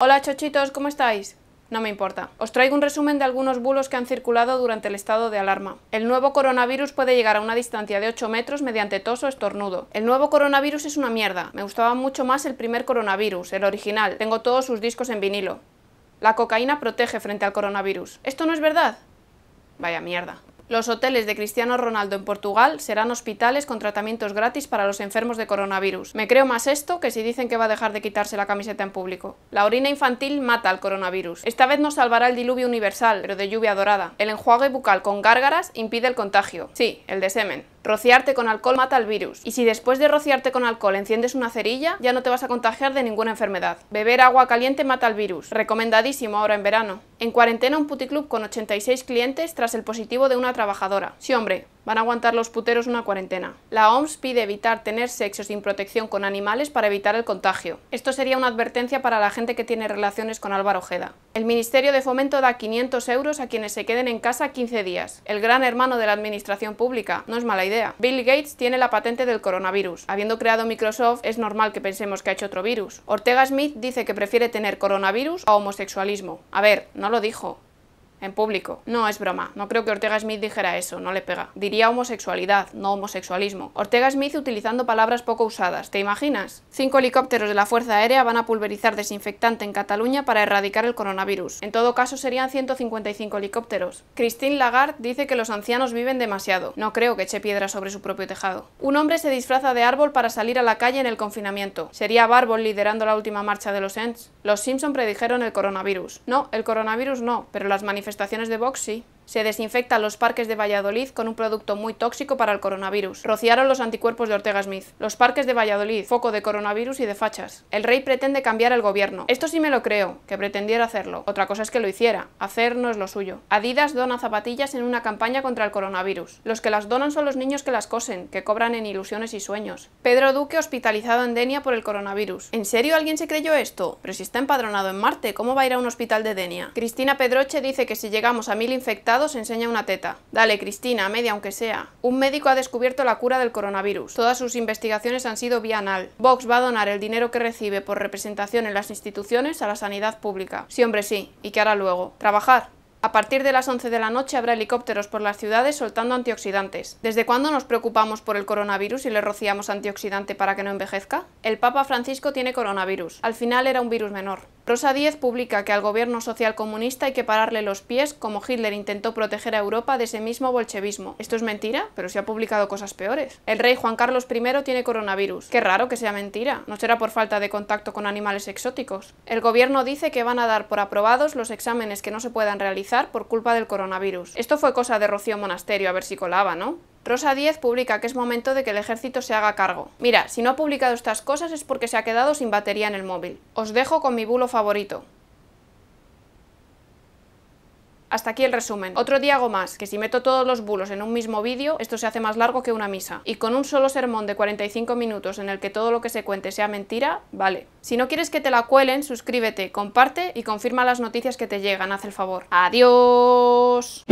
Hola chochitos, ¿cómo estáis? No me importa. Os traigo un resumen de algunos bulos que han circulado durante el estado de alarma. El nuevo coronavirus puede llegar a una distancia de 8 metros mediante tos o estornudo. El nuevo coronavirus es una mierda. Me gustaba mucho más el primer coronavirus, el original. Tengo todos sus discos en vinilo. La cocaína protege frente al coronavirus. ¿Esto no es verdad? Vaya mierda. Los hoteles de Cristiano Ronaldo en Portugal serán hospitales con tratamientos gratis para los enfermos de coronavirus. Me creo más esto que si dicen que va a dejar de quitarse la camiseta en público. La orina infantil mata al coronavirus. Esta vez nos salvará el diluvio universal, pero de lluvia dorada. El enjuague bucal con gárgaras impide el contagio. Sí, el de semen. Rociarte con alcohol mata el virus. Y si después de rociarte con alcohol enciendes una cerilla, ya no te vas a contagiar de ninguna enfermedad. Beber agua caliente mata el virus. Recomendadísimo ahora en verano. En cuarentena un puticlub con 86 clientes tras el positivo de una trabajadora. Sí, hombre, van a aguantar los puteros una cuarentena. La OMS pide evitar tener sexo sin protección con animales para evitar el contagio. Esto sería una advertencia para la gente que tiene relaciones con Álvaro Ojeda. El Ministerio de Fomento da 500 euros a quienes se queden en casa 15 días. El gran hermano de la administración pública, no es mala idea. Bill Gates tiene la patente del coronavirus. Habiendo creado Microsoft, es normal que pensemos que ha hecho otro virus. Ortega Smith dice que prefiere tener coronavirus a homosexualismo. A ver, no lo dijo, en público. No es broma, no creo que Ortega Smith dijera eso, no le pega. Diría homosexualidad, no homosexualismo. Ortega Smith utilizando palabras poco usadas, ¿te imaginas? Cinco helicópteros de la Fuerza Aérea van a pulverizar desinfectante en Cataluña para erradicar el coronavirus. En todo caso serían 155 helicópteros. Christine Lagarde dice que los ancianos viven demasiado. No creo que eche piedra sobre su propio tejado. Un hombre se disfraza de árbol para salir a la calle en el confinamiento. ¿Sería Barbol liderando la última marcha de los Ents? Los Simpson predijeron el coronavirus. No, el coronavirus no, pero las manifestaciones manifestaciones de Vox sí. Se desinfectan los parques de Valladolid con un producto muy tóxico para el coronavirus. Rociaron los anticuerpos de Ortega Smith. Los parques de Valladolid, foco de coronavirus y de fachas. El rey pretende cambiar el gobierno. Esto sí me lo creo, que pretendiera hacerlo. Otra cosa es que lo hiciera. Hacer no es lo suyo. Adidas dona zapatillas en una campaña contra el coronavirus. Los que las donan son los niños que las cosen, que cobran en ilusiones y sueños. Pedro Duque hospitalizado en Denia por el coronavirus. ¿En serio alguien se creyó esto? Pero si está empadronado en Marte, ¿cómo va a ir a un hospital de Denia? Cristina Pedroche dice que si llegamos a mil infectados se enseña una teta. Dale, Cristina, media aunque sea. Un médico ha descubierto la cura del coronavirus. Todas sus investigaciones han sido vía Vox va a donar el dinero que recibe por representación en las instituciones a la sanidad pública. Sí, hombre, sí. ¿Y qué hará luego? Trabajar. A partir de las 11 de la noche habrá helicópteros por las ciudades soltando antioxidantes. ¿Desde cuándo nos preocupamos por el coronavirus y le rociamos antioxidante para que no envejezca? El Papa Francisco tiene coronavirus. Al final era un virus menor. Rosa Diez publica que al gobierno socialcomunista hay que pararle los pies como Hitler intentó proteger a Europa de ese mismo bolchevismo. Esto es mentira, pero se ha publicado cosas peores. El rey Juan Carlos I tiene coronavirus. Qué raro que sea mentira. No será por falta de contacto con animales exóticos. El gobierno dice que van a dar por aprobados los exámenes que no se puedan realizar por culpa del coronavirus. Esto fue cosa de Rocío Monasterio, a ver si colaba, ¿no? Rosa 10 publica que es momento de que el ejército se haga cargo. Mira, si no ha publicado estas cosas es porque se ha quedado sin batería en el móvil. Os dejo con mi bulo favorito. Hasta aquí el resumen. Otro día hago más, que si meto todos los bulos en un mismo vídeo, esto se hace más largo que una misa. Y con un solo sermón de 45 minutos en el que todo lo que se cuente sea mentira, vale. Si no quieres que te la cuelen, suscríbete, comparte y confirma las noticias que te llegan, haz el favor. ¡Adiós!